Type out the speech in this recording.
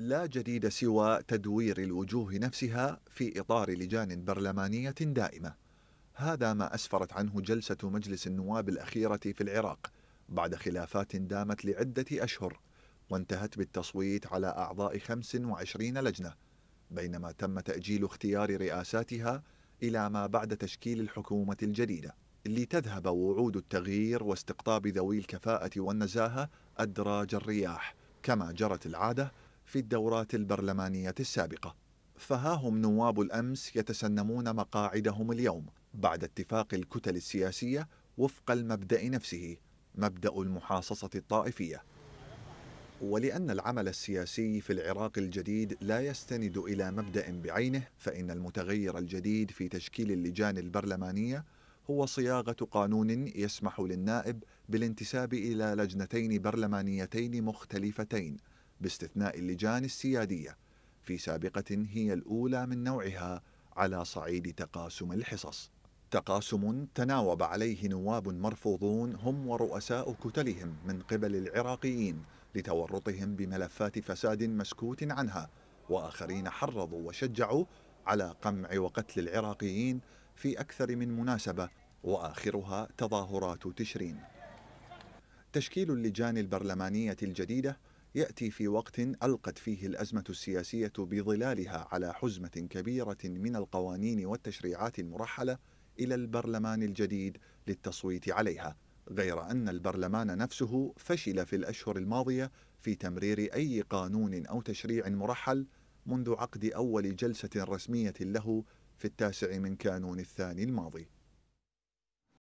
لا جديد سوى تدوير الوجوه نفسها في إطار لجان برلمانية دائمة هذا ما أسفرت عنه جلسة مجلس النواب الأخيرة في العراق بعد خلافات دامت لعدة أشهر وانتهت بالتصويت على أعضاء 25 لجنة بينما تم تأجيل اختيار رئاساتها إلى ما بعد تشكيل الحكومة الجديدة لتذهب وعود التغيير واستقطاب ذوي الكفاءة والنزاهة أدراج الرياح كما جرت العادة في الدورات البرلمانية السابقة فها هم نواب الأمس يتسنمون مقاعدهم اليوم بعد اتفاق الكتل السياسية وفق المبدأ نفسه مبدأ المحاصصة الطائفية ولأن العمل السياسي في العراق الجديد لا يستند إلى مبدأ بعينه فإن المتغير الجديد في تشكيل اللجان البرلمانية هو صياغة قانون يسمح للنائب بالانتساب إلى لجنتين برلمانيتين مختلفتين باستثناء اللجان السيادية في سابقة هي الأولى من نوعها على صعيد تقاسم الحصص تقاسم تناوب عليه نواب مرفوضون هم ورؤساء كتلهم من قبل العراقيين لتورطهم بملفات فساد مسكوت عنها واخرين حرضوا وشجعوا على قمع وقتل العراقيين في اكثر من مناسبه واخرها تظاهرات تشرين. تشكيل اللجان البرلمانيه الجديده يأتي في وقت ألقت فيه الأزمة السياسية بظلالها على حزمة كبيرة من القوانين والتشريعات المرحلة إلى البرلمان الجديد للتصويت عليها غير أن البرلمان نفسه فشل في الأشهر الماضية في تمرير أي قانون أو تشريع مرحل منذ عقد أول جلسة رسمية له في التاسع من كانون الثاني الماضي